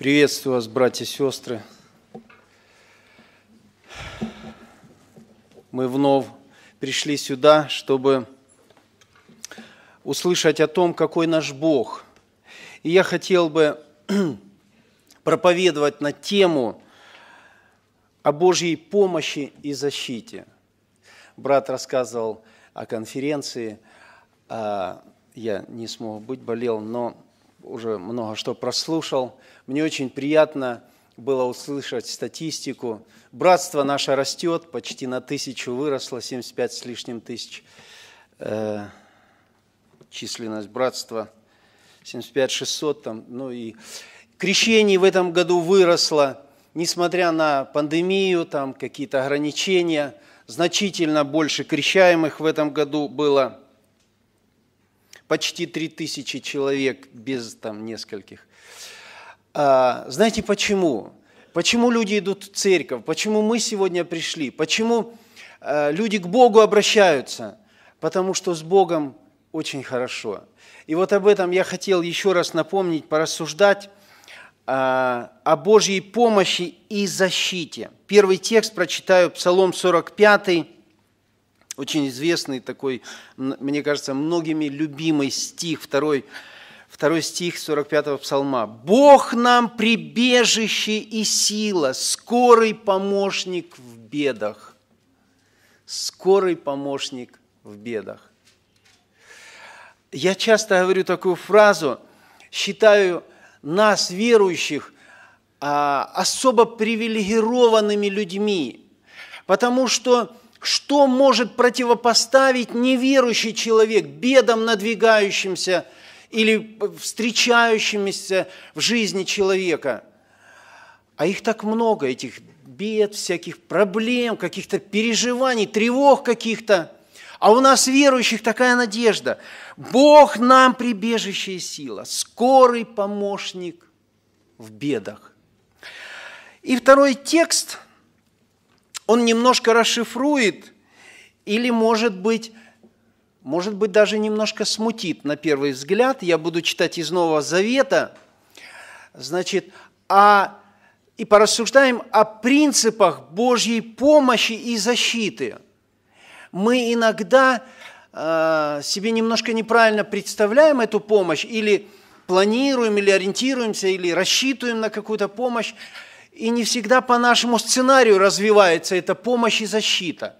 Приветствую вас, братья и сестры. Мы вновь пришли сюда, чтобы услышать о том, какой наш Бог. И я хотел бы проповедовать на тему о Божьей помощи и защите. Брат рассказывал о конференции, а я не смог быть, болел, но уже много что прослушал. Мне очень приятно было услышать статистику. Братство наше растет, почти на тысячу выросло, 75 с лишним тысяч. Э, численность братства 75 600 там, ну и крещений в этом году выросло, несмотря на пандемию, там какие-то ограничения, значительно больше крещаемых в этом году было – почти 3000 человек без там нескольких. А, знаете почему? Почему люди идут в церковь? Почему мы сегодня пришли? Почему а, люди к Богу обращаются? Потому что с Богом очень хорошо. И вот об этом я хотел еще раз напомнить, порассуждать а, о Божьей помощи и защите. Первый текст прочитаю, Псалом 45, очень известный такой, мне кажется, многими любимый стих, второй, второй стих 45-го псалма. «Бог нам прибежище и сила, скорый помощник в бедах». Скорый помощник в бедах. Я часто говорю такую фразу, считаю нас, верующих, а, особо привилегированными людьми, потому что что может противопоставить неверующий человек бедам, надвигающимся или встречающимися в жизни человека? А их так много, этих бед, всяких проблем, каких-то переживаний, тревог каких-то. А у нас, верующих, такая надежда. Бог нам прибежище и сила, скорый помощник в бедах. И второй текст – он немножко расшифрует или, может быть, может быть, даже немножко смутит на первый взгляд. Я буду читать из Нового Завета. Значит, а, и порассуждаем о принципах Божьей помощи и защиты. Мы иногда э, себе немножко неправильно представляем эту помощь или планируем, или ориентируемся, или рассчитываем на какую-то помощь и не всегда по нашему сценарию развивается эта помощь и защита.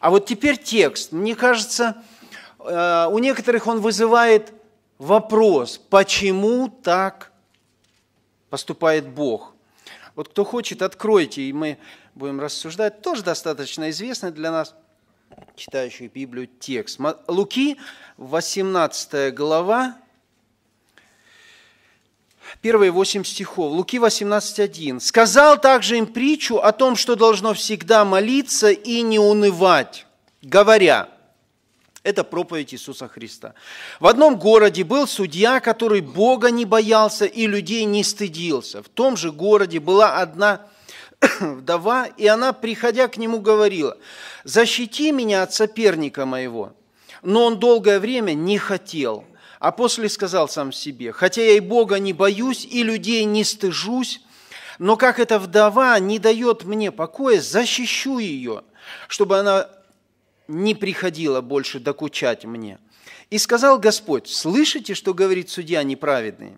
А вот теперь текст. Мне кажется, э, у некоторых он вызывает вопрос, почему так поступает Бог. Вот кто хочет, откройте, и мы будем рассуждать. Тоже достаточно известный для нас, читающих Библию, текст. Луки, 18 глава, первые восемь стихов, Луки 18.1. «Сказал также им притчу о том, что должно всегда молиться и не унывать, говоря». Это проповедь Иисуса Христа. В одном городе был судья, который Бога не боялся и людей не стыдился. В том же городе была одна вдова, и она, приходя к нему, говорила, «Защити меня от соперника моего». Но он долгое время не хотел – а после сказал сам себе, хотя я и Бога не боюсь, и людей не стыжусь, но как эта вдова не дает мне покоя, защищу ее, чтобы она не приходила больше докучать мне. И сказал Господь, слышите, что говорит судья неправедный?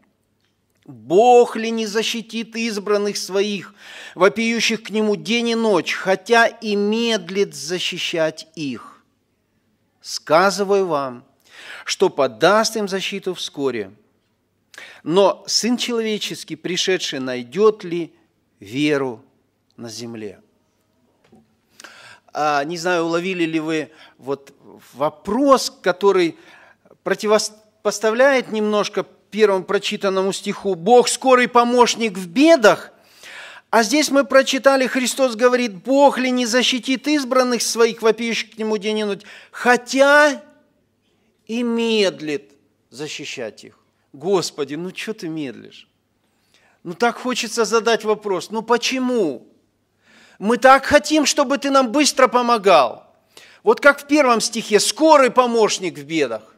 Бог ли не защитит избранных своих, вопиющих к Нему день и ночь, хотя и медлит защищать их? Сказываю вам – что подаст им защиту вскоре. Но Сын Человеческий, пришедший, найдет ли веру на земле? А, не знаю, уловили ли вы вот вопрос, который противопоставляет немножко первому прочитанному стиху «Бог – скорый помощник в бедах», а здесь мы прочитали, Христос говорит, «Бог ли не защитит избранных своих, вопиющих к Нему день и ночь, хотя и медлит защищать их. Господи, ну что ты медлишь? Ну так хочется задать вопрос, ну почему? Мы так хотим, чтобы ты нам быстро помогал. Вот как в первом стихе, скорый помощник в бедах.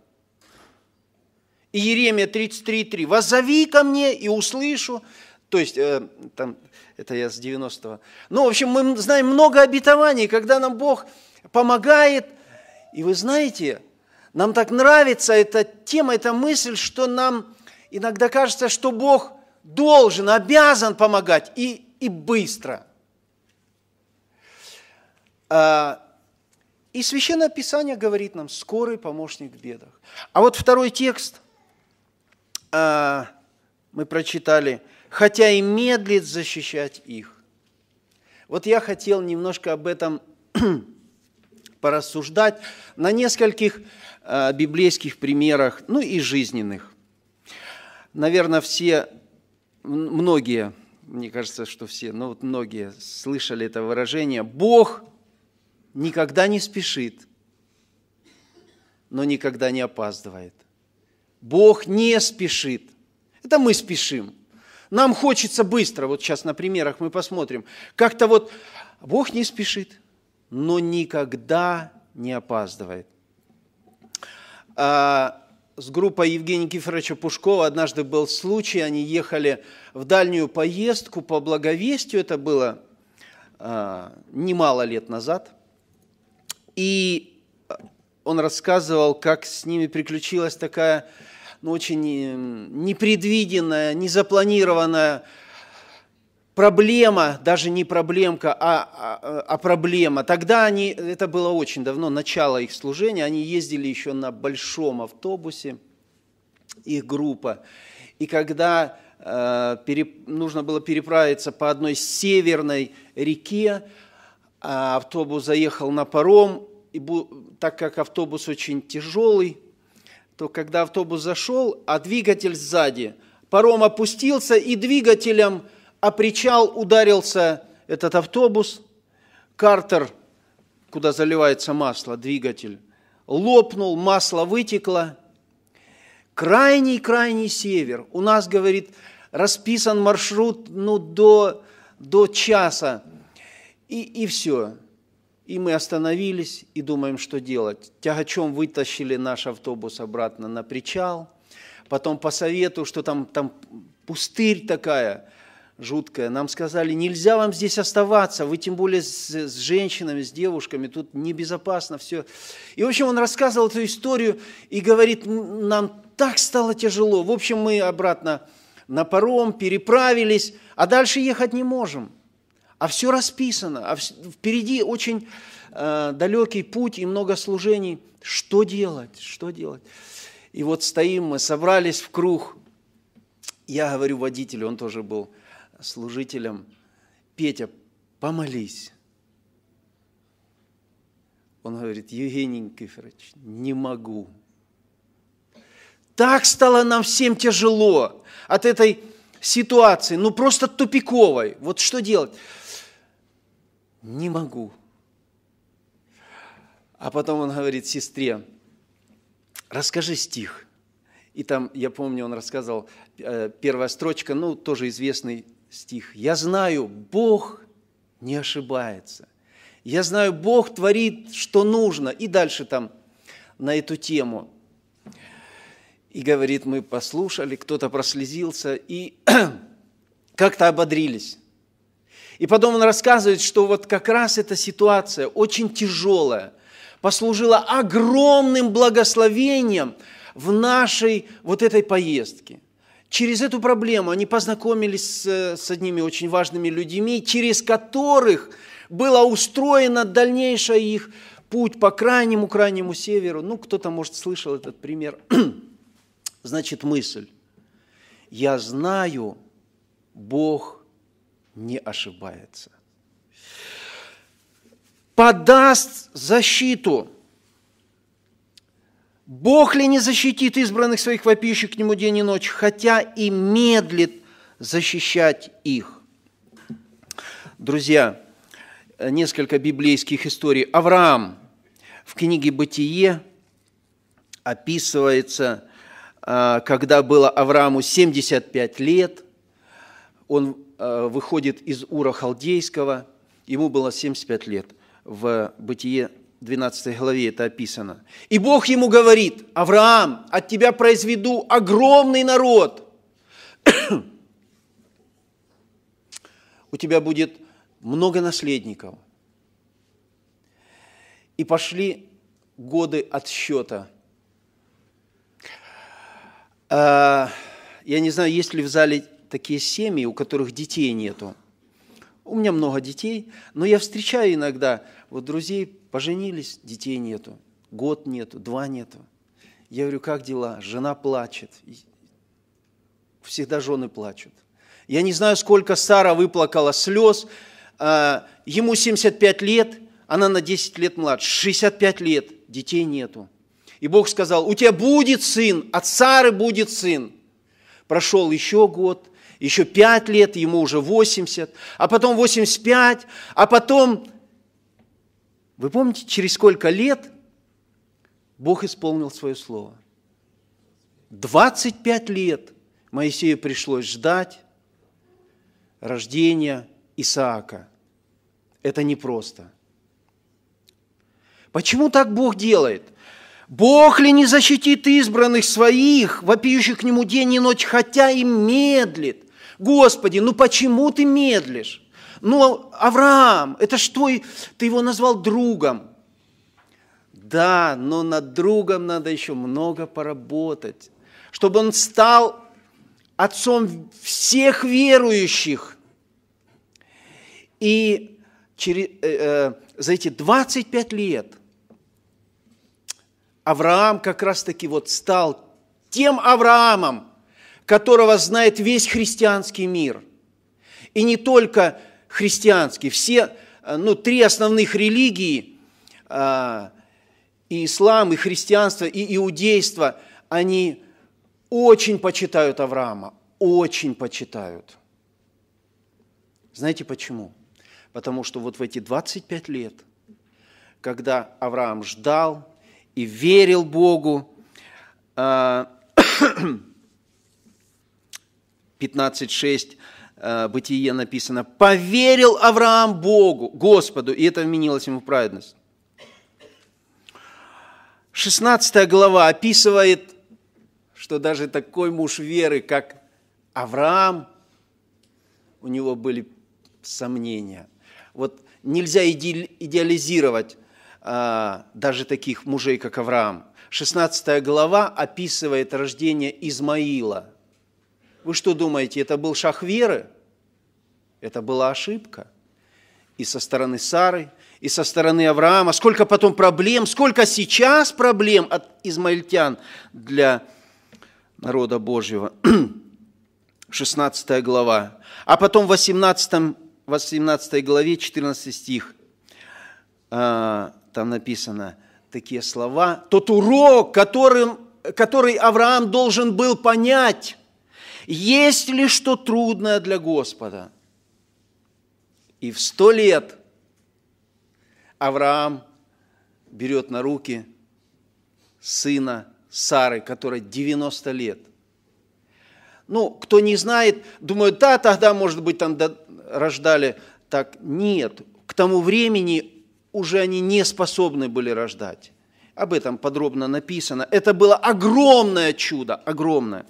Иеремия 33.3. «Воззови ко мне и услышу». То есть, э, там, это я с 90-го. Ну, в общем, мы знаем много обетований, когда нам Бог помогает. И вы знаете, нам так нравится эта тема, эта мысль, что нам иногда кажется, что Бог должен, обязан помогать и, и быстро. А, и Священное Писание говорит нам, скорый помощник в бедах. А вот второй текст а, мы прочитали, хотя и медлит защищать их. Вот я хотел немножко об этом порассуждать на нескольких Э, библейских примерах, ну и жизненных. Наверное, все, многие, мне кажется, что все, но вот многие слышали это выражение, Бог никогда не спешит, но никогда не опаздывает. Бог не спешит. Это мы спешим. Нам хочется быстро, вот сейчас на примерах мы посмотрим, как-то вот Бог не спешит, но никогда не опаздывает. А, с группой Евгения Кифоровича Пушкова однажды был случай, они ехали в дальнюю поездку по благовестию, это было э, немало лет назад, и он рассказывал, как с ними приключилась такая ну, очень непредвиденная, незапланированная проблема, даже не проблемка, а, а, а проблема. Тогда они, это было очень давно, начало их служения, они ездили еще на большом автобусе, их группа. И когда э, пере, нужно было переправиться по одной северной реке, а автобус заехал на паром, и бу, так как автобус очень тяжелый, то когда автобус зашел, а двигатель сзади, паром опустился, и двигателем – о причал ударился этот автобус, картер, куда заливается масло, двигатель, лопнул, масло вытекло. Крайний-крайний север. У нас, говорит, расписан маршрут ну, до, до часа. И, и все. И мы остановились и думаем, что делать. Тягачом вытащили наш автобус обратно на причал. Потом по совету, что там, там пустырь такая – жуткое. Нам сказали, нельзя вам здесь оставаться, вы тем более с, с женщинами, с девушками, тут небезопасно все. И, в общем, он рассказывал эту историю и говорит, нам так стало тяжело. В общем, мы обратно на паром переправились, а дальше ехать не можем. А все расписано, а впереди очень э, далекий путь и много служений. Что делать? Что делать? И вот стоим мы, собрались в круг. Я говорю водителю, он тоже был служителям, Петя, помолись. Он говорит, Евгений Никифорович, не могу. Так стало нам всем тяжело от этой ситуации, ну просто тупиковой. Вот что делать? Не могу. А потом он говорит сестре, расскажи стих. И там, я помню, он рассказал, э, первая строчка, ну, тоже известный стих. «Я знаю, Бог не ошибается. Я знаю, Бог творит, что нужно». И дальше там на эту тему. И говорит, мы послушали, кто-то прослезился и как-то ободрились. И потом он рассказывает, что вот как раз эта ситуация очень тяжелая послужила огромным благословением в нашей вот этой поездке – через эту проблему они познакомились э, с, одними очень важными людьми, через которых было устроено дальнейшее их путь по крайнему, крайнему северу. Ну, кто-то, может, слышал этот пример. Значит, мысль. Я знаю, Бог не ошибается. Подаст защиту – Бог ли не защитит избранных своих вопиющих к Нему день и ночь, хотя и медлит защищать их? Друзья, несколько библейских историй. Авраам в книге «Бытие» описывается, а, когда было Аврааму 75 лет, он а, выходит из Ура Халдейского, ему было 75 лет в «Бытие» 12 главе это описано. И Бог ему говорит, Авраам, от тебя произведу огромный народ. У тебя будет много наследников. И пошли годы отсчета. А, я не знаю, есть ли в зале такие семьи, у которых детей нету. У меня много детей, но я встречаю иногда вот друзей, Поженились, детей нету, год нету, два нету. Я говорю, как дела? Жена плачет. Всегда жены плачут. Я не знаю, сколько Сара выплакала слез. А, ему 75 лет, она на 10 лет младше. 65 лет, детей нету. И Бог сказал, у тебя будет сын, от Сары будет сын. Прошел еще год, еще 5 лет, ему уже 80, а потом 85, а потом вы помните, через сколько лет Бог исполнил свое слово? 25 лет Моисею пришлось ждать рождения Исаака. Это непросто. Почему так Бог делает? Бог ли не защитит избранных своих, вопиющих к Нему день и ночь, хотя и медлит? Господи, ну почему Ты медлишь? Ну, а Авраам, это ж твой, ты его назвал другом. Да, но над другом надо еще много поработать, чтобы он стал отцом всех верующих. И через, э, э, за эти 25 лет Авраам как раз-таки вот стал тем Авраамом, которого знает весь христианский мир. И не только христианский. Все, э, ну, три основных религии, э, и ислам, и христианство, и иудейство, они очень почитают Авраама, очень почитают. Знаете почему? Потому что вот в эти 25 лет, когда Авраам ждал и верил Богу, 15.6 э, Э, Бытие написано, поверил Авраам Богу, Господу, и это вменилось ему в праведность. 16 глава описывает, что даже такой муж веры, как Авраам, у него были сомнения. Вот нельзя идеализировать а, даже таких мужей, как Авраам. 16 глава описывает рождение Измаила – вы что думаете, это был шаг веры? Это была ошибка. И со стороны Сары, и со стороны Авраама. Сколько потом проблем, сколько сейчас проблем от измаильтян для народа Божьего. 16 глава. А потом в 18, 18 главе 14 стих. А, там написано такие слова. Тот урок, которым, который Авраам должен был понять, есть ли что трудное для Господа? И в сто лет Авраам берет на руки сына Сары, которой 90 лет. Ну, кто не знает, думаю, да, тогда, может быть, там рождали так. Нет, к тому времени уже они не способны были рождать. Об этом подробно написано. Это было огромное чудо, огромное.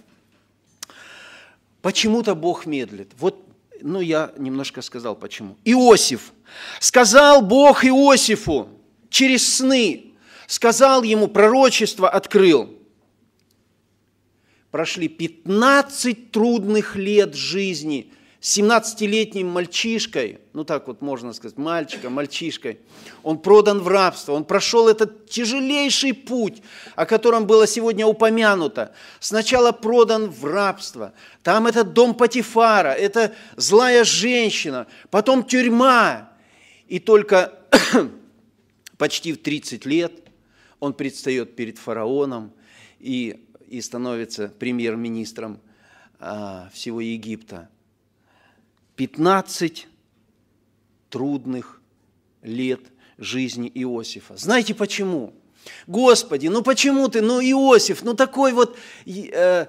Почему-то Бог медлит. Вот, ну, я немножко сказал, почему. Иосиф. Сказал Бог Иосифу через сны. Сказал ему, пророчество открыл. Прошли 15 трудных лет жизни – 17-летним мальчишкой, ну так вот можно сказать, мальчиком, мальчишкой, он продан в рабство, он прошел этот тяжелейший путь, о котором было сегодня упомянуто. Сначала продан в рабство, там этот дом Патифара, это злая женщина, потом тюрьма, и только почти в 30 лет он предстает перед фараоном и, и становится премьер-министром а, всего Египта. 15 трудных лет жизни Иосифа. Знаете почему? Господи, ну почему ты, ну Иосиф, ну такой вот э,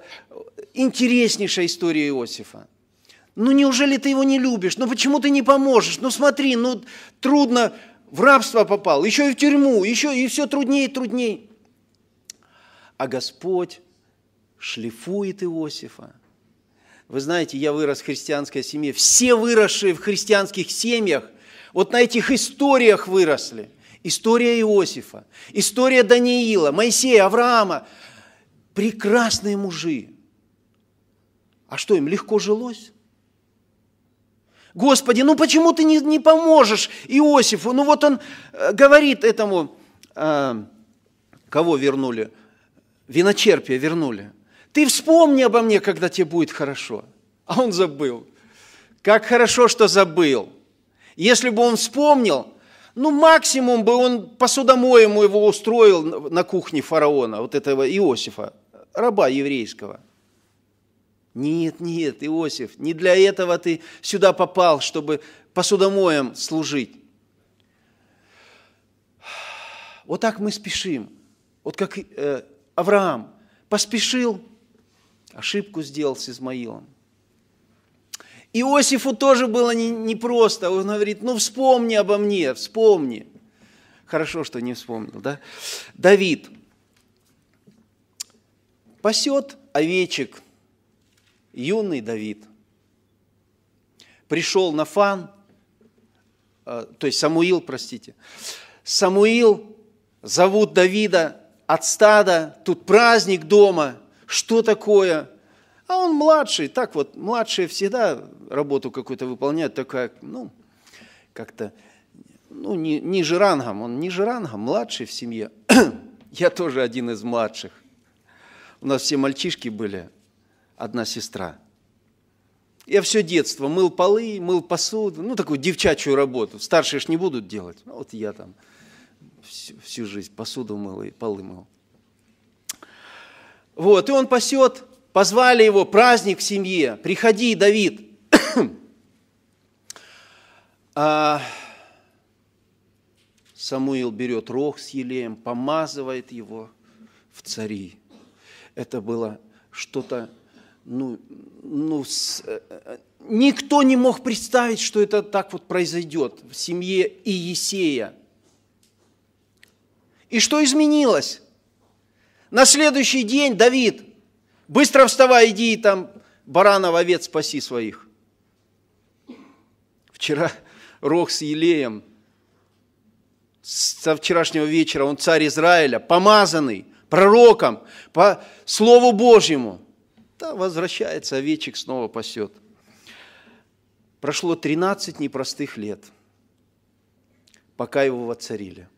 интереснейшая история Иосифа. Ну неужели ты его не любишь? Ну почему ты не поможешь? Ну смотри, ну трудно, в рабство попал, еще и в тюрьму, еще и все труднее и труднее. А Господь шлифует Иосифа, вы знаете, я вырос в христианской семье. Все выросшие в христианских семьях, вот на этих историях выросли. История Иосифа, история Даниила, Моисея, Авраама. Прекрасные мужи. А что, им легко жилось? Господи, ну почему ты не, не поможешь Иосифу? Ну вот он э, говорит этому, э, кого вернули? Виночерпия вернули. Ты вспомни обо мне, когда тебе будет хорошо. А он забыл. Как хорошо, что забыл. Если бы он вспомнил, ну, максимум бы он посудомоему его устроил на кухне фараона, вот этого Иосифа, раба еврейского. Нет, нет, Иосиф, не для этого ты сюда попал, чтобы посудомоем служить. Вот так мы спешим. Вот как э, Авраам поспешил – Ошибку сделал с Измаилом. Иосифу тоже было непросто. Не Он говорит, ну вспомни обо мне, вспомни. Хорошо, что не вспомнил, да? Давид пасет овечек, юный Давид. Пришел на фан, э, то есть Самуил, простите. Самуил, зовут Давида от стада, тут праздник дома – что такое? А он младший, так вот, младшие всегда работу какую-то выполняют, такая, ну, как-то, ну, не, ниже рангом, он ниже рангом, младший в семье. Я тоже один из младших. У нас все мальчишки были, одна сестра. Я все детство мыл полы, мыл посуду, ну, такую девчачью работу. Старшие ж не будут делать. Ну, вот я там всю, всю жизнь посуду мыл и полы мыл. Вот, и он пасет, позвали его, праздник в семье, приходи, Давид. а, Самуил берет рог с елеем, помазывает его в цари. Это было что-то, ну, ну с, э, э, никто не мог представить, что это так вот произойдет в семье Иесея. И что изменилось? На следующий день Давид, быстро вставай, иди и там баранов, овец спаси своих. Вчера Рох с Елеем, со вчерашнего вечера, он царь Израиля, помазанный пророком, по Слову Божьему. Да, возвращается, овечек снова пасет. Прошло 13 непростых лет, пока его воцарили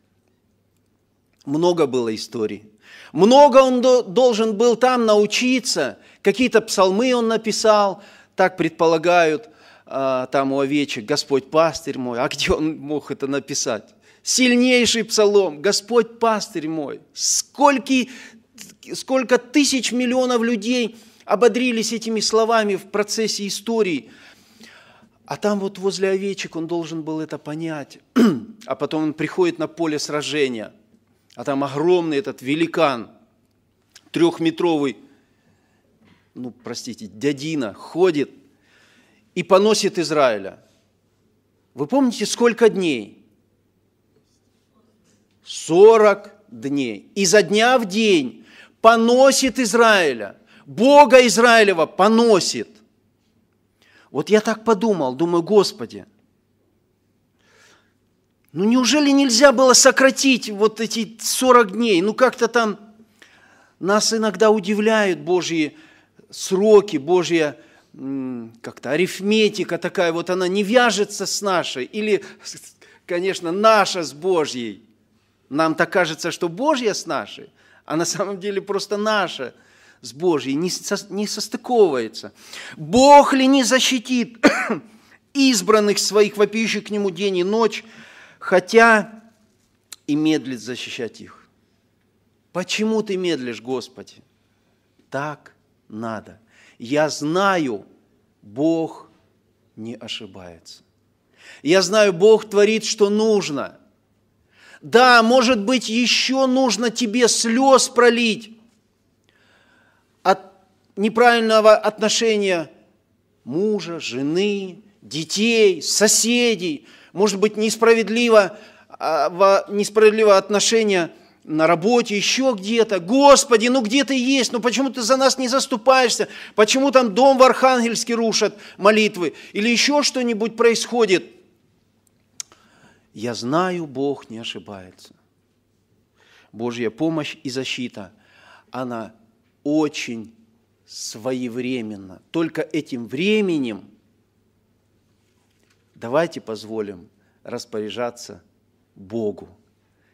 много было историй. Много он должен был там научиться. Какие-то псалмы он написал, так предполагают а, там у овечек, Господь пастырь мой. А где он мог это написать? Сильнейший псалом, Господь пастырь мой. Сколько, сколько тысяч миллионов людей ободрились этими словами в процессе истории. А там вот возле овечек он должен был это понять. А потом он приходит на поле сражения – а там огромный этот великан, трехметровый, ну, простите, дядина, ходит и поносит Израиля. Вы помните, сколько дней? Сорок дней. И за дня в день поносит Израиля. Бога Израилева поносит. Вот я так подумал, думаю, Господи – ну неужели нельзя было сократить вот эти 40 дней? Ну как-то там нас иногда удивляют Божьи сроки, Божья как-то арифметика такая, вот она не вяжется с нашей. Или, конечно, наша с Божьей. нам так кажется, что Божья с нашей, а на самом деле просто наша с Божьей не, со, не состыковывается. Бог ли не защитит избранных своих, вопиющих к Нему день и ночь, хотя и медлит защищать их. Почему ты медлишь, Господи? Так надо. Я знаю, Бог не ошибается. Я знаю, Бог творит, что нужно. Да, может быть, еще нужно тебе слез пролить от неправильного отношения мужа, жены, детей, соседей – может быть, несправедливо, а, несправедливое отношение на работе, еще где-то. Господи, ну где ты есть? Ну почему ты за нас не заступаешься? Почему там дом в Архангельске рушат молитвы? Или еще что-нибудь происходит? Я знаю, Бог не ошибается. Божья помощь и защита, она очень своевременна. Только этим временем – Давайте позволим распоряжаться Богу.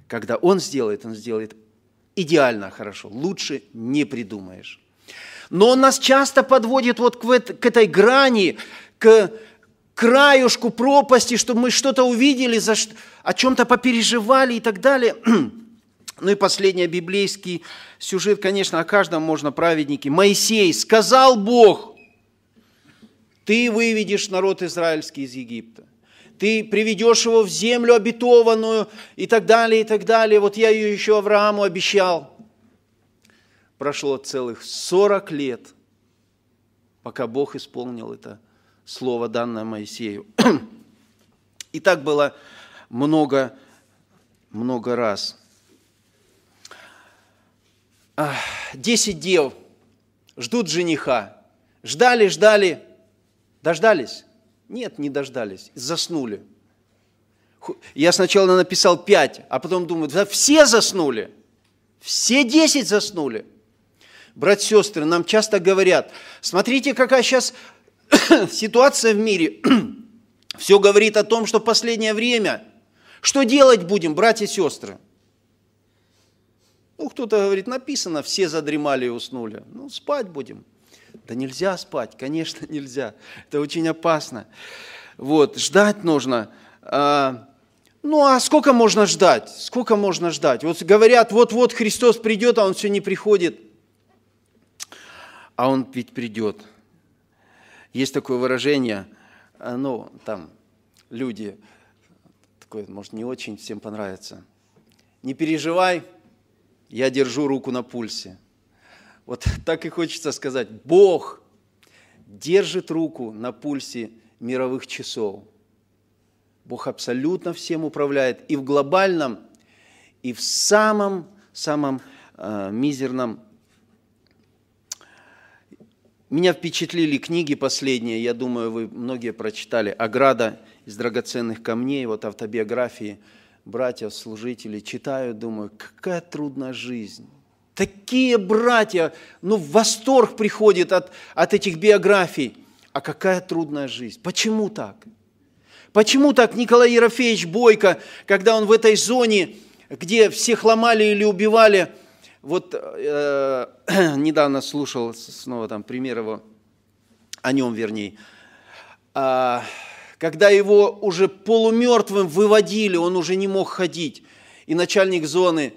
Когда Он сделает, Он сделает идеально хорошо, лучше не придумаешь. Но Он нас часто подводит вот к этой грани, к краюшку пропасти, чтобы мы что-то увидели, за что, о чем-то попереживали и так далее. Ну и последний библейский сюжет, конечно, о каждом можно праведники. Моисей, сказал Бог, ты выведешь народ израильский из Египта. Ты приведешь его в землю обетованную и так далее, и так далее. Вот я ее еще Аврааму обещал. Прошло целых 40 лет, пока Бог исполнил это слово, данное Моисею. И так было много, много раз. Десять дев ждут жениха. Ждали, ждали, Дождались? Нет, не дождались. Заснули. Я сначала написал пять, а потом думаю, да все заснули. Все десять заснули. Братья сестры, нам часто говорят, смотрите, какая сейчас ситуация в мире. Все говорит о том, что последнее время. Что делать будем, братья и сестры? Ну, кто-то говорит, написано, все задремали и уснули. Ну, спать будем. Да нельзя спать, конечно, нельзя. Это очень опасно. Вот, ждать нужно. А, ну а сколько можно ждать? Сколько можно ждать? Вот говорят, вот-вот Христос придет, а Он все не приходит. А Он ведь придет. Есть такое выражение, а, ну, там, люди, такое, может, не очень всем понравится. Не переживай, я держу руку на пульсе. Вот так и хочется сказать, Бог держит руку на пульсе мировых часов. Бог абсолютно всем управляет и в глобальном, и в самом, самом э, мизерном. Меня впечатлили книги последние, я думаю, вы многие прочитали, «Ограда из драгоценных камней», вот автобиографии братьев, служителей. Читаю, думаю, какая трудная жизнь Такие братья, ну, восторг приходит от, от этих биографий. А какая трудная жизнь. Почему так? Почему так Николай Ерофеевич Бойко, когда он в этой зоне, где всех ломали или убивали, вот э, недавно слушал снова там пример его, о нем вернее, э, когда его уже полумертвым выводили, он уже не мог ходить, и начальник зоны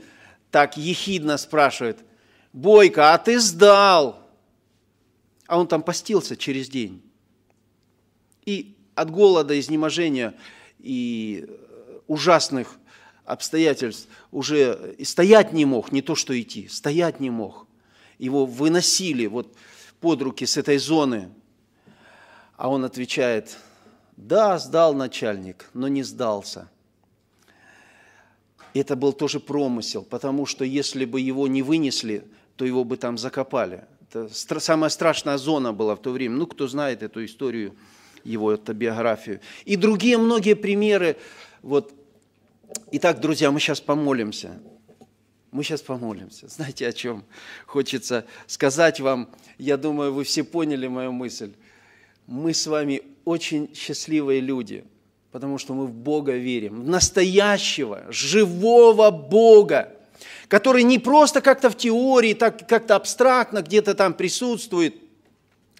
так ехидно спрашивает, «Бойко, а ты сдал?» А он там постился через день. И от голода, изнеможения и э, ужасных обстоятельств уже стоять не мог, не то что идти, стоять не мог. Его выносили вот под руки с этой зоны. А он отвечает, да, сдал начальник, но не сдался – это был тоже промысел, потому что если бы его не вынесли, то его бы там закопали. Это самая страшная зона была в то время. Ну, кто знает эту историю, его эту биографию. И другие многие примеры. Вот. Итак, друзья, мы сейчас помолимся. Мы сейчас помолимся. Знаете, о чем хочется сказать вам? Я думаю, вы все поняли мою мысль. Мы с вами очень счастливые люди – Потому что мы в Бога верим, в настоящего, живого Бога, который не просто как-то в теории, так как-то абстрактно где-то там присутствует,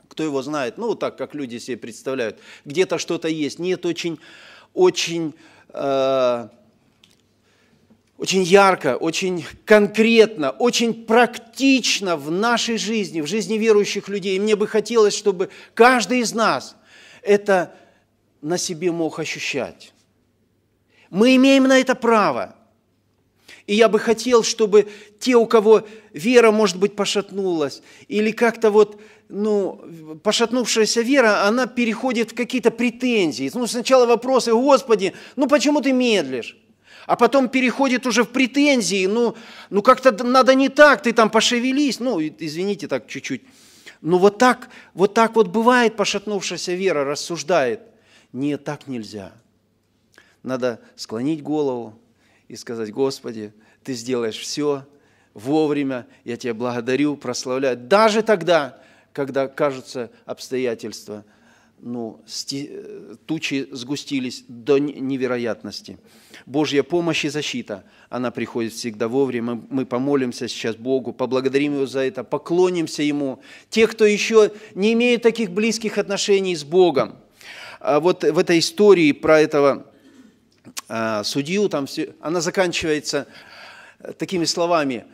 кто его знает, ну, так, как люди себе представляют, где-то что-то есть. Нет, очень, очень, э, очень ярко, очень конкретно, очень практично в нашей жизни, в жизни верующих людей. И мне бы хотелось, чтобы каждый из нас это на себе мог ощущать. Мы имеем на это право. И я бы хотел, чтобы те, у кого вера, может быть, пошатнулась, или как-то вот, ну, пошатнувшаяся вера, она переходит в какие-то претензии. Ну, сначала вопросы, Господи, ну почему ты медлишь? а потом переходит уже в претензии, ну, ну как-то надо не так, ты там пошевелись, ну, извините так чуть-чуть. ну вот так, вот так вот бывает пошатнувшаяся вера рассуждает – не так нельзя. Надо склонить голову и сказать, Господи, Ты сделаешь все вовремя, я Тебя благодарю, прославляю. Даже тогда, когда, кажутся обстоятельства, ну, тучи сгустились до невероятности. Божья помощь и защита, она приходит всегда вовремя. Мы помолимся сейчас Богу, поблагодарим Его за это, поклонимся Ему. Те, кто еще не имеет таких близких отношений с Богом – а вот в этой истории про этого а, судью, там все, она заканчивается э, такими словами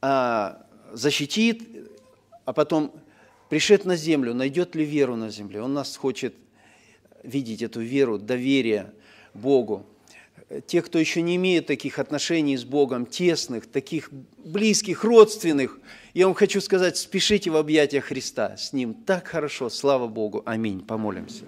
«А, «защитит», а потом «пришед на землю, найдет ли веру на земле?» Он нас хочет видеть, эту веру, доверие Богу. Те, кто еще не имеет таких отношений с Богом, тесных, таких близких, родственных, я вам хочу сказать, спешите в объятия Христа. С Ним так хорошо, слава Богу. Аминь. Помолимся.